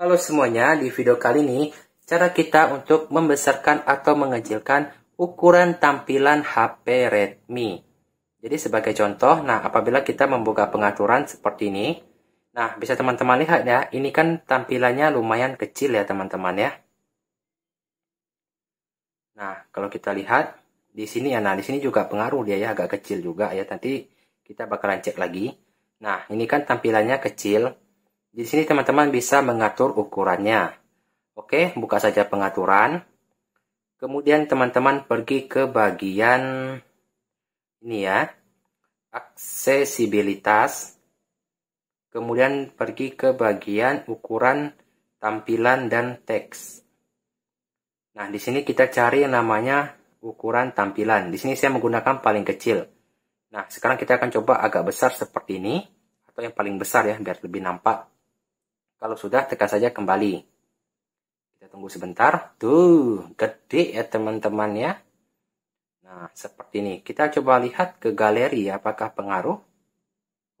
Halo semuanya, di video kali ini cara kita untuk membesarkan atau mengecilkan ukuran tampilan HP Redmi. Jadi sebagai contoh, nah apabila kita membuka pengaturan seperti ini, nah bisa teman-teman lihat ya, ini kan tampilannya lumayan kecil ya teman-teman ya. Nah, kalau kita lihat di sini ya, nah di sini juga pengaruh dia ya agak kecil juga ya. Nanti kita bakalan cek lagi. Nah, ini kan tampilannya kecil, di sini teman-teman bisa mengatur ukurannya. Oke, buka saja pengaturan. Kemudian teman-teman pergi ke bagian ini ya, aksesibilitas. Kemudian pergi ke bagian ukuran tampilan dan teks. Nah, di sini kita cari yang namanya ukuran tampilan. Di sini saya menggunakan paling kecil. Nah, sekarang kita akan coba agak besar seperti ini atau yang paling besar ya biar lebih nampak. Kalau sudah, tekan saja kembali. Kita tunggu sebentar. Tuh, gede ya teman-teman ya. Nah, seperti ini. Kita coba lihat ke galeri apakah pengaruh.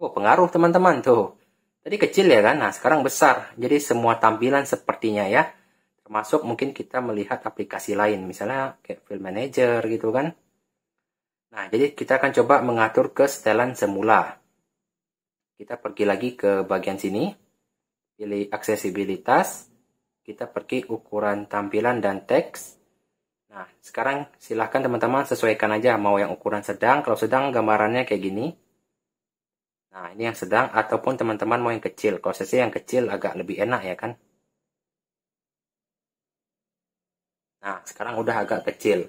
Oh, pengaruh teman-teman tuh. Tadi kecil ya kan? Nah, sekarang besar. Jadi semua tampilan sepertinya ya. Termasuk mungkin kita melihat aplikasi lain. Misalnya kayak File Manager gitu kan. Nah, jadi kita akan coba mengatur ke setelan semula. Kita pergi lagi ke bagian sini pilih aksesibilitas, kita pergi ukuran tampilan dan teks. Nah, sekarang silahkan teman-teman sesuaikan aja mau yang ukuran sedang, kalau sedang gambarannya kayak gini. Nah, ini yang sedang ataupun teman-teman mau yang kecil. Kalau saya yang kecil agak lebih enak ya kan. Nah, sekarang udah agak kecil.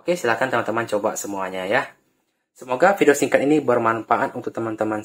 Oke, silahkan teman-teman coba semuanya ya. Semoga video singkat ini bermanfaat untuk teman-teman